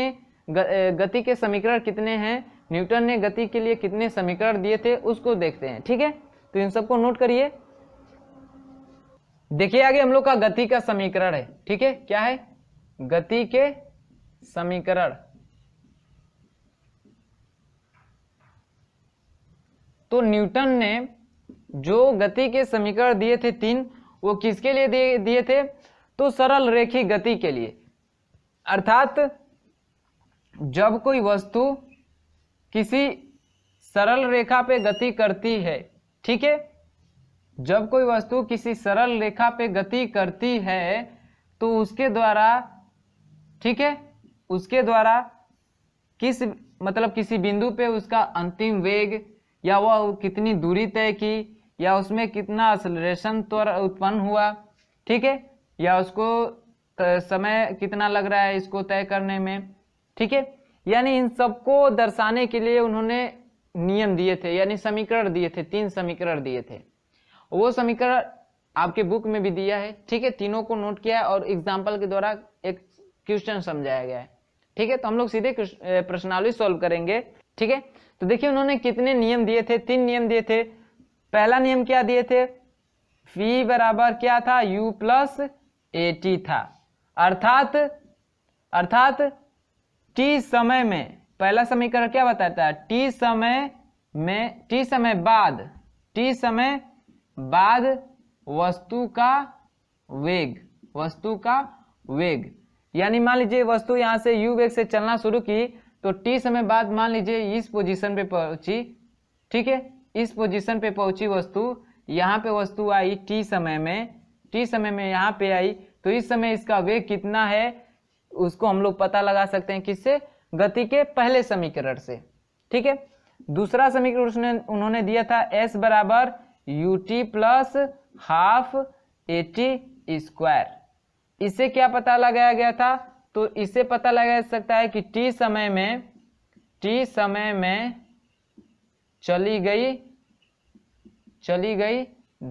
गति के समीकरण कितने हैं न्यूटन ने गति के लिए कितने समीकरण दिए थे उसको देखते हैं ठीक है तो इन सबको नोट करिए देखिए आगे हम लोग का गति का समीकरण है ठीक है क्या है गति के समीकरण तो न्यूटन ने जो गति के समीकरण दिए थे तीन वो किसके लिए दिए थे तो सरल रेखी गति के लिए अर्थात जब कोई वस्तु किसी सरल रेखा पे गति करती है ठीक है जब कोई वस्तु किसी सरल रेखा पे गति करती है तो उसके द्वारा ठीक है उसके द्वारा किस मतलब किसी बिंदु पे उसका अंतिम वेग या वह कितनी दूरी तय की या उसमें कितना असलरेशन त्वर उत्पन्न हुआ ठीक है या उसको समय कितना लग रहा है इसको तय करने में ठीक है यानी इन सबको दर्शाने के लिए उन्होंने नियम दिए थे यानी समीकरण दिए थे तीन समीकरण दिए थे वो समीकरण आपके बुक में भी दिया है ठीक है तीनों को नोट किया है और एग्जाम्पल के द्वारा एक क्वेश्चन समझाया गया है ठीक है तो हम लोग सीधे प्रश्नावली सॉल्व करेंगे ठीक है तो देखिए उन्होंने कितने नियम दिए थे तीन नियम दिए थे पहला नियम क्या दिए थे फी बराबर क्या था u प्लस ए था अर्थात अर्थात t समय में पहला समीकरण क्या बताता है t समय में t समय बाद t समय बाद वस्तु का वेग वस्तु का वेग यानी मान लीजिए वस्तु यहाँ से यू वेग से चलना शुरू की तो टी समय बाद मान लीजिए इस पोजीशन पे पहुंची ठीक है इस पोजीशन पे पहुंची वस्तु यहाँ पे वस्तु आई टी समय में टी समय में यहाँ पे आई तो इस समय इसका वेग कितना है उसको हम लोग पता लगा सकते हैं किससे गति के पहले समीकरण से ठीक है दूसरा समीकरण उसने उन्होंने दिया था एस बराबर U T plus half A T square इसे क्या पता लगाया गया था तो इसे पता लगा सकता है कि टी समय में टी समय में चली गई चली गई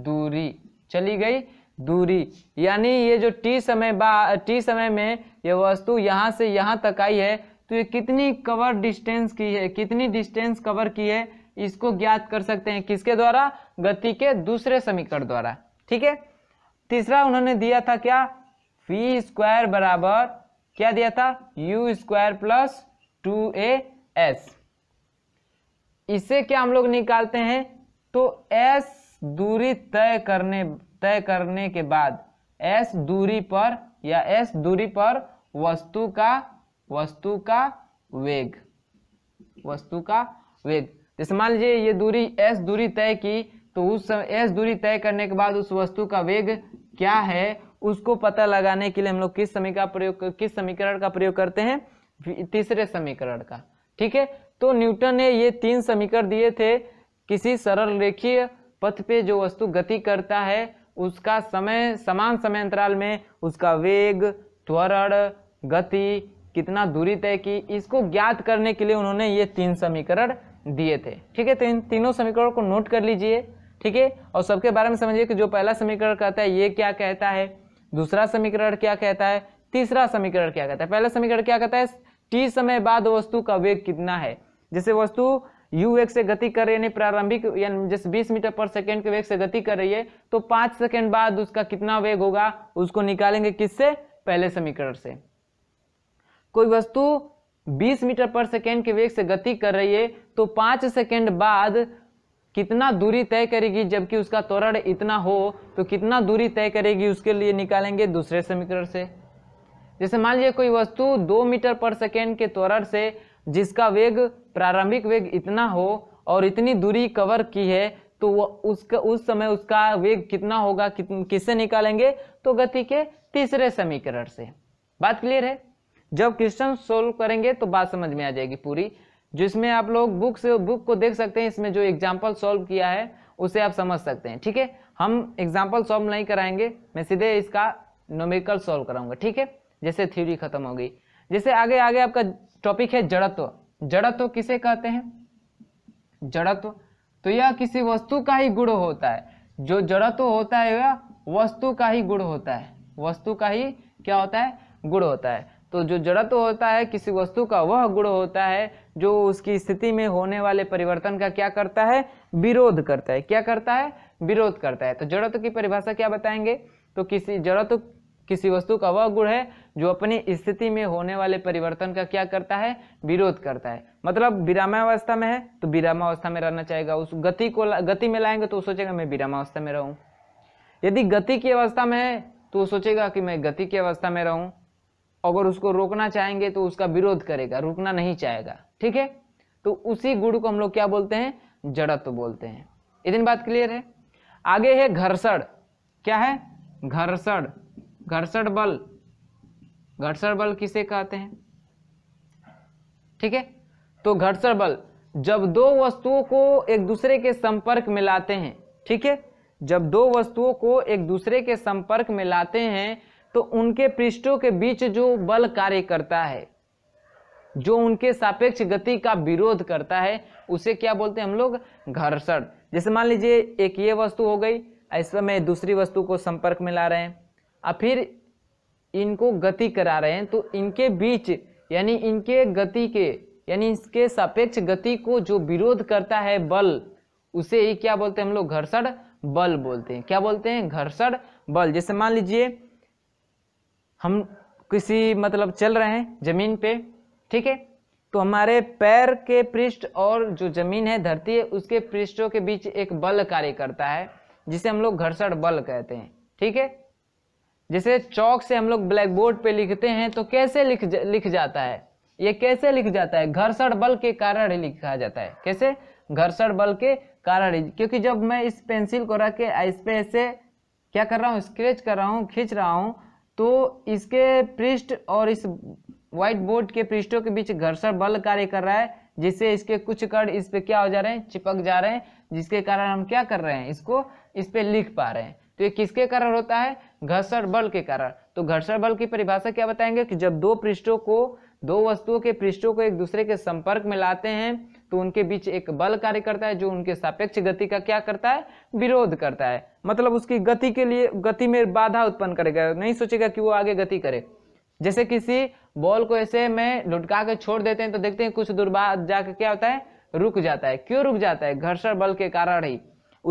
दूरी चली गई दूरी यानी ये जो टी समय बा टी समय में ये वस्तु यहाँ से यहाँ तक आई है तो ये कितनी कवर डिस्टेंस की है कितनी डिस्टेंस कवर की है इसको ज्ञात कर सकते हैं किसके द्वारा गति के दूसरे समीकरण द्वारा ठीक है तीसरा उन्होंने दिया था क्या फी स्क्वायर बराबर क्या दिया था U square plus two A S इसे क्या हम लोग निकालते हैं तो एस दूरी तय करने तय करने के बाद एस दूरी पर या एस दूरी पर वस्तु का वस्तु का वेग वस्तु का वेग जैसे मान लीजिए ये दूरी एस दूरी तय की तो उस एस दूरी तय करने के बाद उस वस्तु का वेग क्या है उसको पता लगाने के लिए हम लोग किस समय का प्रयोग किस समीकरण का प्रयोग करते हैं तीसरे समीकरण का ठीक है तो न्यूटन ने ये तीन समीकरण दिए थे किसी सरल रेखीय पथ पे जो वस्तु गति करता है उसका समय समान समय अंतराल में उसका वेग त्वरण गति कितना दूरी तय की इसको ज्ञात करने के लिए उन्होंने ये तीन समीकरण दिए थे ठीक है तो इन तीनों समीकरणों को नोट कर लीजिए ठीक है और सबके बारे में समझिए कि जो पहला समीकरण कहता है ये क्या कहता है दूसरा समीकरण क्या कहता है तीसरा समीकरण क्या कहता है पहला समीकरण क्या कहता है टी समय बाद वस्तु का वेग कितना है जैसे वस्तु यू वेग से गति कर रही है प्रारंभिक जैसे 20 मीटर पर सेकेंड के वेग से गति कर रही है तो पांच सेकेंड बाद उसका कितना वेग होगा उसको निकालेंगे किससे पहले समीकरण से कोई वस्तु 20 मीटर पर सेकेंड के वेग से गति कर रही है तो पाँच सेकेंड बाद कितना दूरी तय करेगी जबकि उसका त्वरण इतना हो तो कितना दूरी तय करेगी उसके लिए निकालेंगे दूसरे समीकरण से जैसे मान लीजिए कोई वस्तु दो मीटर पर सेकेंड के त्वरण से जिसका वेग प्रारंभिक वेग इतना हो और इतनी दूरी कवर की है तो वह उसका उस समय उसका वेग कितना होगा कि, किससे निकालेंगे तो गति के तीसरे समीकरण से बात क्लियर है जब क्वेश्चन सोल्व करेंगे तो बात समझ में आ जाएगी पूरी जिसमें आप लोग बुक से बुक को देख सकते हैं इसमें जो एग्जाम्पल सोल्व किया है उसे आप समझ सकते हैं ठीक है हम एग्जाम्पल सोल्व नहीं कराएंगे मैं सीधे इसका नोमिकल सोल्व कराऊंगा ठीक है जैसे थ्योरी खत्म हो गई जैसे आगे आगे आपका टॉपिक है जड़त्व जड़त्व किसे कहते हैं जड़त्व तो यह किसी वस्तु का ही गुण होता है जो जड़त्व होता है वह वस्तु का ही गुण होता है वस्तु का ही क्या होता है गुण होता है तो जो जड़त्व तो होता है किसी वस्तु का वह गुण होता है जो उसकी स्थिति में होने वाले परिवर्तन का क्या करता है विरोध करता है क्या करता है विरोध करता है तो जड़त्व तो की परिभाषा क्या बताएंगे तो किसी जड़त्व तो किसी वस्तु का वह गुण है जो अपनी स्थिति में होने वाले परिवर्तन का क्या करता है विरोध करता है मतलब विरामावस्था में है तो विरामावस्था में रहना चाहेगा उस गति को गति में लाएंगे तो सोचेगा मैं विरामावस्था में रहूं यदि गति की अवस्था में है तो सोचेगा कि मैं गति की अवस्था में रहूं अगर उसको रोकना चाहेंगे तो उसका विरोध करेगा रुकना नहीं चाहेगा ठीक है तो उसी गुड़ को हम लोग क्या बोलते हैं जड़त्व बोलते हैं इतनी बात क्लियर है आगे है घर्षण क्या है घर्षण घर्षण बल घर्षण बल किसे कहते हैं ठीक है तो घर्षण बल जब दो वस्तुओं को एक दूसरे के संपर्क में लाते हैं ठीक है जब दो वस्तुओं को एक दूसरे के संपर्क में लाते हैं तो उनके पृष्ठों के बीच जो बल कार्य करता है जो उनके सापेक्ष गति का विरोध करता है उसे क्या बोलते हैं हम लोग घर्षण जैसे मान लीजिए एक ये वस्तु हो गई ऐसे में दूसरी वस्तु को संपर्क में ला रहे हैं और फिर इनको गति करा रहे हैं तो इनके बीच यानी इनके गति के यानी इसके सापेक्ष गति को जो विरोध करता है बल उसे ही क्या बोलते हैं हम लोग घर्षण बल बोलते हैं क्या बोलते हैं घर्षण बल जैसे मान लीजिए हम किसी मतलब चल रहे हैं ज़मीन पे ठीक है तो हमारे पैर के पृष्ठ और जो ज़मीन है धरती है उसके पृष्ठों के बीच एक बल कार्य करता है जिसे हम लोग घर्षण बल कहते हैं ठीक है जैसे चौक से हम लोग ब्लैक बोर्ड पे लिखते हैं तो कैसे लिख जा, लिख जाता है ये कैसे लिख जाता है घर्षण बल के कारण ही लिखा जाता है कैसे घर्षण बल के कारण ही क्योंकि जब मैं इस पेंसिल को रख के इस पे ऐसे क्या कर रहा हूँ स्क्रेच कर रहा हूँ खींच रहा हूँ तो इसके पृष्ठ और इस व्हाइट बोर्ड के पृष्ठों के बीच घर्षण बल कार्य कर रहा है जिससे इसके कुछ कण इस पे क्या हो जा रहे हैं चिपक जा रहे हैं जिसके कारण हम क्या कर रहे हैं इसको इस पे लिख पा रहे हैं तो ये किसके कारण होता है घर्षण बल के कारण तो घर्षण बल की परिभाषा क्या बताएंगे कि जब दो पृष्ठों को दो वस्तुओं के पृष्ठों को एक दूसरे के संपर्क में लाते हैं तो उनके बीच एक बल कार्य करता है जो उनके सापेक्ष गति का क्या करता है विरोध करता है मतलब उसकी गति के लिए गति में बाधा उत्पन्न करेगा नहीं सोचेगा कि वो आगे गति करे जैसे किसी बॉल को ऐसे में लुटका के छोड़ देते हैं तो देखते हैं कुछ दूर बाद जाकर क्या होता है रुक जाता है क्यों रुक जाता है घर्षण बल के कारण ही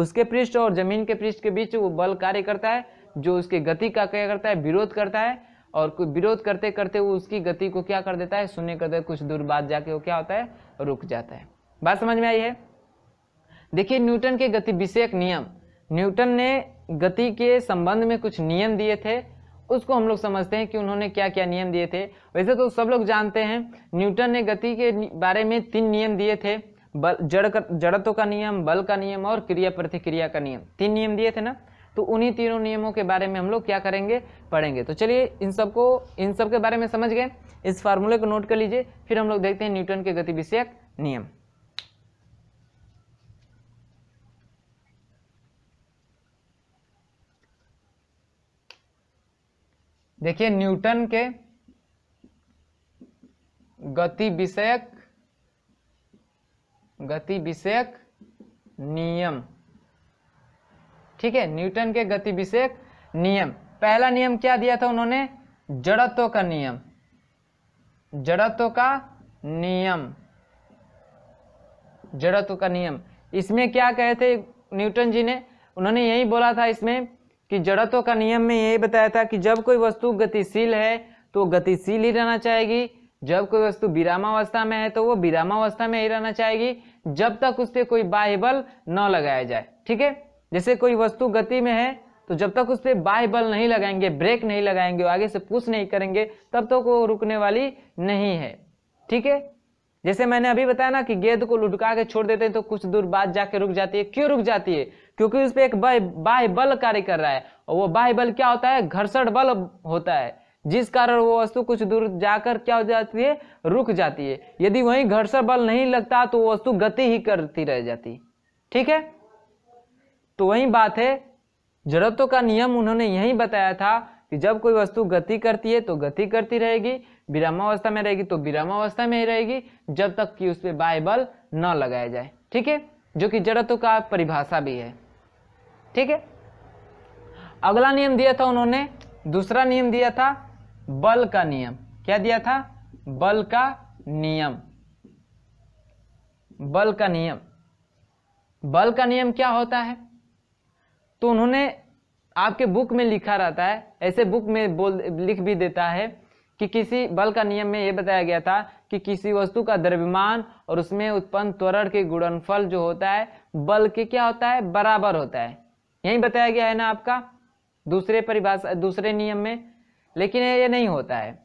उसके पृष्ठ और जमीन के पृष्ठ के बीच वो बल कार्य करता है जो उसके गति का क्या करता है विरोध करता है और विरोध करते करते वो उसकी गति को क्या कर देता है शून्य कर देता है कुछ दूर बाद जाके वो क्या होता है रुक जाता है बात समझ में आई है देखिए न्यूटन के गति विषयक नियम न्यूटन ने गति के संबंध में कुछ नियम दिए थे उसको हम लोग समझते हैं कि उन्होंने क्या क्या नियम दिए थे वैसे तो सब लोग जानते हैं न्यूटन ने गति के बारे में तीन नियम दिए थे बल जड़ जड़त्व का नियम बल का नियम और क्रिया प्रतिक्रिया का नियम तीन नियम दिए थे ना तो उन्हीं तीनों नियमों के बारे में हम लोग क्या करेंगे पढ़ेंगे तो चलिए इन सबको इन सब के बारे में समझ गए इस फार्मूले को नोट कर लीजिए फिर हम लोग देखते हैं न्यूटन के गति विषयक नियम देखिए न्यूटन के गति विषयक गति विषयक नियम ठीक है न्यूटन के गति नियम पहला नियम क्या दिया था उन्होंने जड़त्व का नियम जड़त्व का नियम जड़त्व का नियम इसमें क्या कहे थे न्यूटन जी ने उन्होंने यही बोला था इसमें कि जड़त्व का नियम में यही बताया था कि जब कोई वस्तु गतिशील है तो गतिशील ही रहना चाहेगी जब कोई वस्तु विरामावस्था में है तो वो विरामावस्था में ही रहना चाहेगी जब तक उस पर कोई बाह्य बल न लगाया जाए ठीक है जैसे कोई वस्तु गति में है तो जब तक उस पर बाह्य बल नहीं लगाएंगे ब्रेक नहीं लगाएंगे आगे से पुश नहीं करेंगे तब तक तो वो रुकने वाली नहीं है ठीक है जैसे मैंने अभी बताया ना कि गेंद को लुटका के छोड़ देते हैं तो कुछ दूर बाद जाके रुक जाती है क्यों रुक जाती है क्योंकि उस पर एक बाह्य बल कार्य कर रहा है और वो बाह्य बल क्या होता है घर्षण बल होता है जिस कारण वो वस्तु कुछ दूर जाकर क्या हो जाती है रुक जाती है यदि वहीं घर्षण बल नहीं लगता तो वो वस्तु गति ही करती रह जाती ठीक है तो वही बात है जड़त्व का नियम उन्होंने यही बताया था कि जब कोई वस्तु गति करती है तो गति करती रहेगी विरामावस्था में रहेगी तो विरामावस्था में ही रहेगी जब तक कि उस पर बल न लगाया जाए ठीक है जो कि जड़त्व का परिभाषा भी है ठीक है अगला नियम दिया था उन्होंने दूसरा नियम दिया था बल का नियम क्या दिया था बल का नियम बल का नियम बल का नियम क्या होता है तो उन्होंने आपके बुक में लिखा रहता है ऐसे बुक में बोल लिख भी देता है कि किसी बल का नियम में ये बताया गया था कि किसी वस्तु का द्रव्यमान और उसमें उत्पन्न त्वरण के गुणनफल जो होता है बल के क्या होता है बराबर होता है यही बताया गया है ना आपका दूसरे परिभाषा दूसरे नियम में लेकिन ये नहीं होता है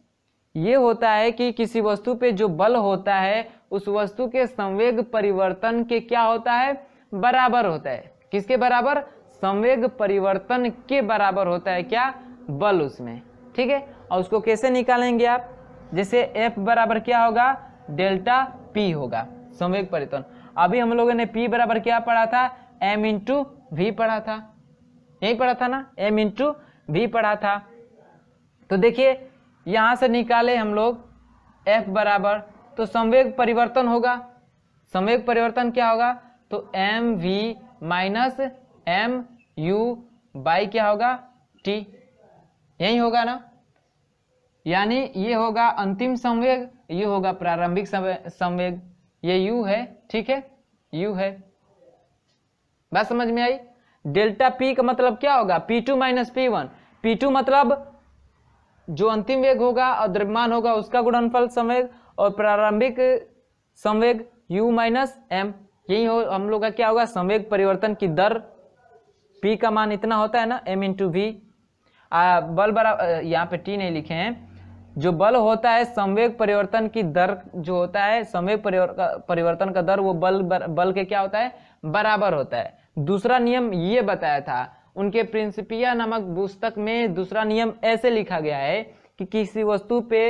ये होता है कि किसी वस्तु पे जो बल होता है उस वस्तु के संवेग परिवर्तन के क्या होता है बराबर होता है किसके बराबर संवेग परिवर्तन के बराबर होता है क्या बल उसमें ठीक है और उसको कैसे निकालेंगे आप जैसे एफ बराबर क्या होगा डेल्टा पी होगा संवेग परिवर्तन अभी हम लोगों ने पी बराबर क्या पढ़ा था एम इंटू वी पढ़ा था यही पढ़ा था ना एम इंटू वी पढ़ा था तो देखिए यहाँ से निकाले हम लोग एफ बराबर तो संवेग परिवर्तन होगा संवेग परिवर्तन क्या होगा तो M V minus M U by क्या होगा टी यही होगा ना यानी ये होगा अंतिम संवेग ये होगा प्रारंभिक संवेग ये यू है ठीक है यू है बात समझ में आई डेल्टा पी का मतलब क्या होगा P two minus P one P two मतलब जो अंतिम वेग होगा और द्रव्यमान होगा उसका गुणनफल संवेग और प्रारंभिक संवेग u माइनस एम यही हो हम लोग का क्या होगा संवेग परिवर्तन की दर पी का मान इतना होता है ना एम इंटू वी बल बराबर यहाँ पे टी नहीं लिखे हैं जो बल होता है संवेग परिवर्तन की दर जो होता है संवेग परिवर्तन का दर वो बल बर, बल के क्या होता है बराबर होता है दूसरा नियम ये बताया था उनके प्रिंसिपिया नामक पुस्तक में दूसरा नियम ऐसे लिखा गया है कि किसी वस्तु पे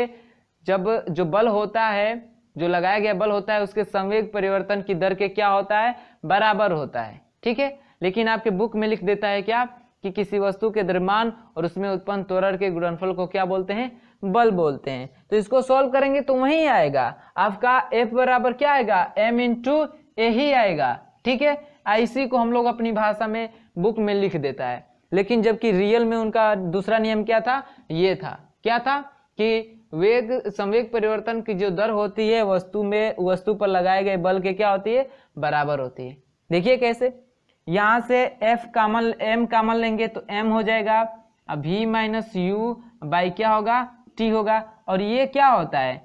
जब जो बल होता है जो लगाया गया बल होता है उसके संवेग परिवर्तन की दर के क्या होता है बराबर होता है ठीक है लेकिन आपके बुक में लिख देता है क्या कि किसी वस्तु के द्रव्यमान और उसमें उत्पन्न त्वरण के गुणनफल को क्या बोलते हैं बल बोलते हैं तो इसको सॉल्व करेंगे तो वही आएगा आपका एफ बराबर क्या आएगा इन टू ए ही आएगा ठीक है आईसी को हम लोग अपनी भाषा में बुक में लिख देता है लेकिन जबकि रियल में उनका दूसरा नियम क्या था ये था क्या था कि वेग संवेग परिवर्तन की जो दर होती है वस्तु में वस्तु पर लगाए गए बल के क्या होती है बराबर होती है देखिए कैसे यहाँ से f कामन m कामन लेंगे तो m हो जाएगा v माइनस यू बाई क्या होगा t होगा और ये क्या होता है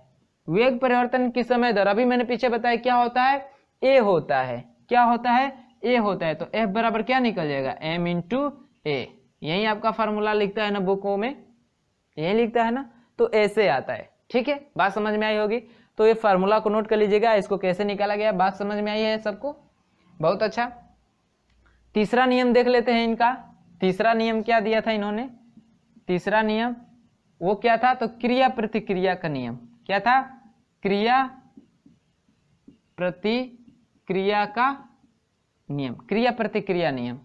वेग परिवर्तन के समय दर अभी मैंने पीछे बताया क्या होता है ए होता है क्या होता है ए होता है तो एफ बराबर क्या निकल जाएगा एम इंटू ए यही आपका फार्मूला लिखता है ना बुकों में यही लिखता है ना तो ऐसे आता है ठीक है बात समझ में आई होगी तो ये फार्मूला को नोट कर लीजिएगा इसको कैसे निकाला गया बात समझ में आई है सबको बहुत अच्छा तीसरा नियम देख लेते हैं इनका तीसरा नियम क्या दिया था इन्होंने तीसरा नियम वो क्या था तो क्रिया प्रतिक्रिया का नियम क्या था क्रिया प्रतिक्रिया का नियम क्रिया प्रतिक्रिया नियम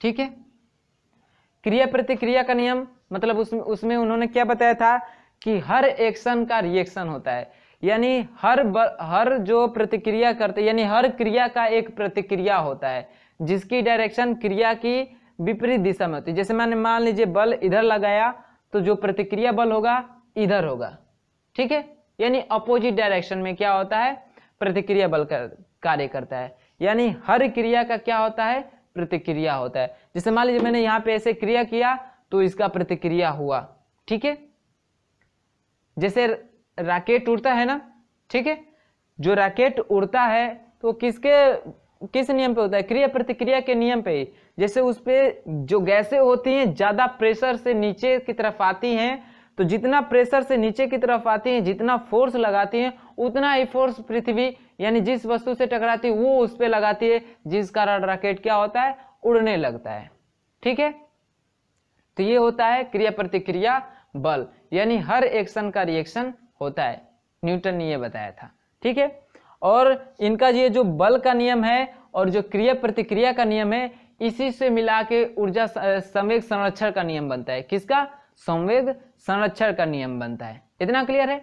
ठीक है क्रिया प्रतिक्रिया का नियम मतलब उसमें उसमें उन्होंने क्या बताया था कि हर एक्शन का रिएक्शन होता है यानी हर बर, हर जो प्रतिक्रिया करते यानी हर क्रिया का एक प्रतिक्रिया होता है जिसकी डायरेक्शन क्रिया की विपरीत दिशा में होती है जैसे मैंने मान लीजिए बल इधर लगाया तो जो प्रतिक्रिया बल होगा इधर होगा ठीक है यानी अपोजिट डायरेक्शन में क्या होता है प्रतिक्रिया बल कर, कार्य करता है यानी हर क्रिया का क्या होता है प्रतिक्रिया होता है जैसे मान लीजिए मैंने यहाँ पे ऐसे क्रिया किया तो इसका प्रतिक्रिया हुआ ठीक है जैसे रैकेट उड़ता है ना ठीक है जो रैकेट उड़ता है तो किसके किस नियम पे होता है क्रिया प्रतिक्रिया के नियम पे जैसे उस पर जो गैसें होती हैं ज़्यादा प्रेशर से नीचे की तरफ आती हैं तो जितना प्रेशर से नीचे की तरफ आती हैं जितना फोर्स लगाती हैं उतना ही फोर्स पृथ्वी यानी जिस वस्तु से टकराती है वो उस पर लगाती है जिस कारण रॉकेट क्या होता है उड़ने लगता है ठीक है तो ये होता है क्रिया प्रतिक्रिया बल यानी हर एक्शन का रिएक्शन होता है न्यूटन ने यह बताया था ठीक है और इनका ये जो बल का नियम है और जो क्रिया प्रतिक्रिया का नियम है इसी से मिला के ऊर्जा संवेग संरक्षण का नियम बनता है किसका संवेग संरक्षण का नियम बनता है इतना क्लियर है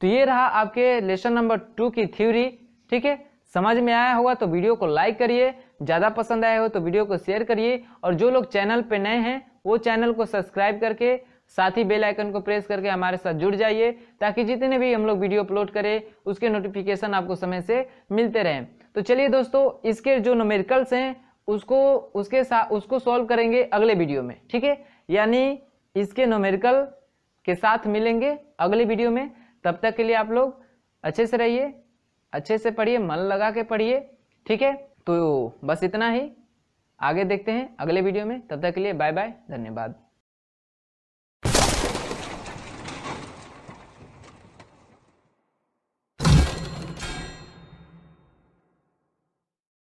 तो ये रहा आपके लेसन नंबर टू की थ्योरी ठीक है समझ में आया होगा तो वीडियो को लाइक करिए ज़्यादा पसंद आया हो तो वीडियो को शेयर करिए और जो लोग चैनल पे नए हैं वो चैनल को सब्सक्राइब करके साथ ही बेल आइकन को प्रेस करके हमारे साथ जुड़ जाइए ताकि जितने भी हम लोग वीडियो अपलोड करें उसके नोटिफिकेशन आपको समय से मिलते रहें तो चलिए दोस्तों इसके जो नोमेरिकल्स हैं उसको उसके साथ उसको सॉल्व करेंगे अगले वीडियो में ठीक है यानी इसके नोमेरिकल के साथ मिलेंगे अगले वीडियो में तब तक के लिए आप लोग अच्छे से रहिए अच्छे से पढ़िए मन लगा के पढ़िए ठीक है तो बस इतना ही आगे देखते हैं अगले वीडियो में तब तक के लिए बाय बाय धन्यवाद